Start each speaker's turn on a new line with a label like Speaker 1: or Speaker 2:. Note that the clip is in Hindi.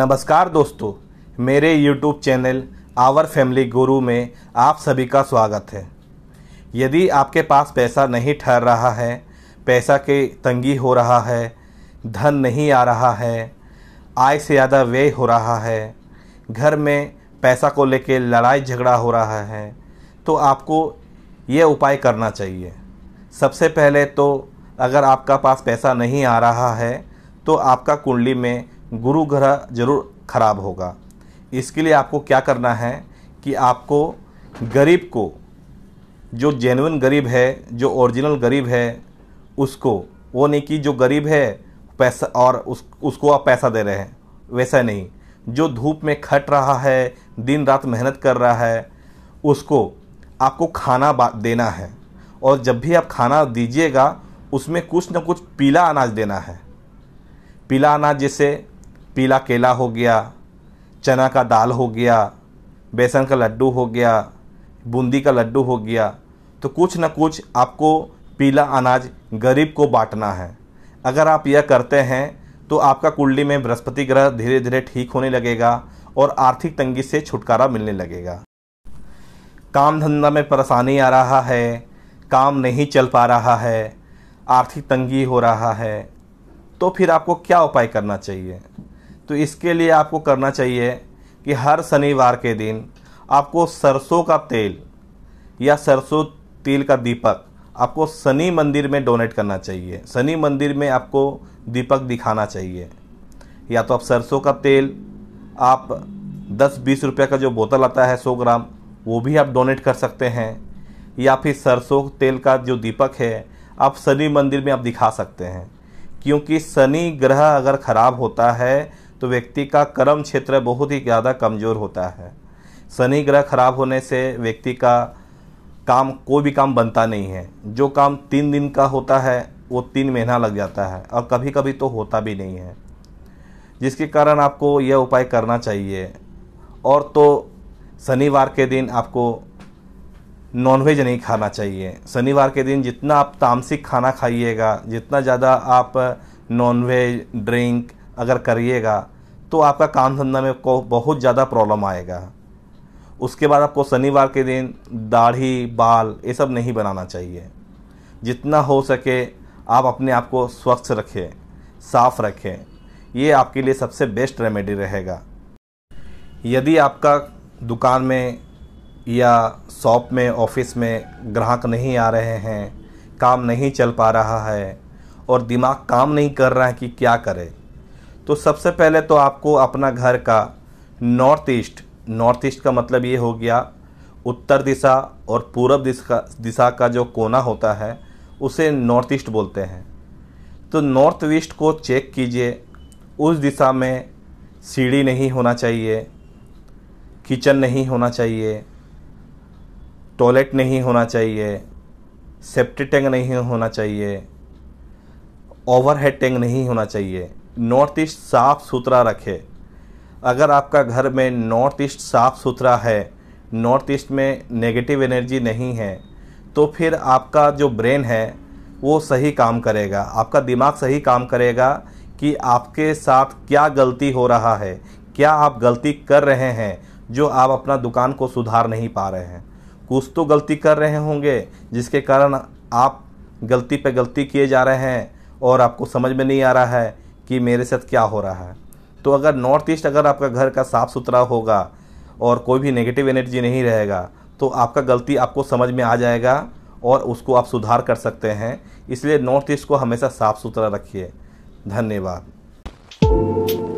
Speaker 1: नमस्कार दोस्तों मेरे YouTube चैनल आवर फैमिली गुरु में आप सभी का स्वागत है यदि आपके पास पैसा नहीं ठहर रहा है पैसा के तंगी हो रहा है धन नहीं आ रहा है आय से ज़्यादा व्यय हो रहा है घर में पैसा को लेकर लड़ाई झगड़ा हो रहा है तो आपको ये उपाय करना चाहिए सबसे पहले तो अगर आपका पास पैसा नहीं आ रहा है तो आपका कुंडली में गुरु ग्रह जरूर खराब होगा इसके लिए आपको क्या करना है कि आपको गरीब को जो जेनवन गरीब है जो ओरिजिनल गरीब है उसको वो नहीं कि जो गरीब है पैसा और उस उसको आप पैसा दे रहे हैं वैसा नहीं जो धूप में खट रहा है दिन रात मेहनत कर रहा है उसको आपको खाना देना है और जब भी आप खाना दीजिएगा उसमें कुछ ना कुछ पीला अनाज देना है पीला अनाज जैसे पीला केला हो गया चना का दाल हो गया बेसन का लड्डू हो गया बूंदी का लड्डू हो गया तो कुछ ना कुछ आपको पीला अनाज गरीब को बांटना है अगर आप यह करते हैं तो आपका कुंडली में बृहस्पति ग्रह धीरे धीरे ठीक होने लगेगा और आर्थिक तंगी से छुटकारा मिलने लगेगा काम धंधा में परेशानी आ रहा है काम नहीं चल पा रहा है आर्थिक तंगी हो रहा है तो फिर आपको क्या उपाय करना चाहिए तो इसके लिए आपको करना चाहिए कि हर शनिवार के दिन आपको सरसों का तेल या सरसों तेल का दीपक आपको शनि मंदिर में डोनेट करना चाहिए शनि मंदिर में आपको दीपक दिखाना चाहिए या तो आप सरसों का तेल आप 10-20 रुपये का जो बोतल आता है 100 ग्राम वो भी आप डोनेट कर सकते हैं या फिर सरसों तेल का जो दीपक है आप शनि मंदिर में आप दिखा सकते हैं क्योंकि शनि ग्रह अगर ख़राब होता है तो व्यक्ति का कर्म क्षेत्र बहुत ही ज़्यादा कमज़ोर होता है शनि ग्रह खराब होने से व्यक्ति का काम कोई भी काम बनता नहीं है जो काम तीन दिन का होता है वो तीन महीना लग जाता है और कभी कभी तो होता भी नहीं है जिसके कारण आपको यह उपाय करना चाहिए और तो शनिवार के दिन आपको नॉनवेज नहीं खाना चाहिए शनिवार के दिन जितना आप तामसिक खाना खाइएगा जितना ज़्यादा आप नॉनवेज ड्रिंक अगर करिएगा तो आपका काम धंधा में को बहुत ज़्यादा प्रॉब्लम आएगा उसके बाद आपको शनिवार के दिन दाढ़ी बाल ये सब नहीं बनाना चाहिए जितना हो सके आप अपने आप को स्वच्छ रखें साफ रखें ये आपके लिए सबसे बेस्ट रेमेडी रहेगा यदि आपका दुकान में या शॉप में ऑफिस में ग्राहक नहीं आ रहे हैं काम नहीं चल पा रहा है और दिमाग काम नहीं कर रहा है कि क्या करें तो सबसे पहले तो आपको अपना घर का नॉर्थ ईस्ट नॉर्थ ईस्ट का मतलब ये हो गया उत्तर दिशा और पूरब दिशा दिशा का जो कोना होता है उसे नॉर्थ ईस्ट बोलते हैं तो नॉर्थ ईस्ट को चेक कीजिए उस दिशा में सीढ़ी नहीं होना चाहिए किचन नहीं होना चाहिए टॉयलेट नहीं होना चाहिए सेप्टी टैंक नहीं होना चाहिए ओवरहेड टैंक नहीं होना चाहिए नॉर्थ ईस्ट साफ़ सुथरा रखे अगर आपका घर में नॉर्थ ईस्ट साफ़ सुथरा है नॉर्थ ईस्ट में नेगेटिव एनर्जी नहीं है तो फिर आपका जो ब्रेन है वो सही काम करेगा आपका दिमाग सही काम करेगा कि आपके साथ क्या गलती हो रहा है क्या आप गलती कर रहे हैं जो आप अपना दुकान को सुधार नहीं पा रहे हैं कुछ तो गलती कर रहे होंगे जिसके कारण आप गलती पे गलती किए जा रहे हैं और आपको समझ में नहीं आ रहा है कि मेरे साथ क्या हो रहा है तो अगर नॉर्थ ईस्ट अगर आपका घर का साफ़ सुथरा होगा और कोई भी नेगेटिव एनर्जी नहीं रहेगा तो आपका गलती आपको समझ में आ जाएगा और उसको आप सुधार कर सकते हैं इसलिए नॉर्थ ईस्ट को हमेशा साफ़ सुथरा रखिए धन्यवाद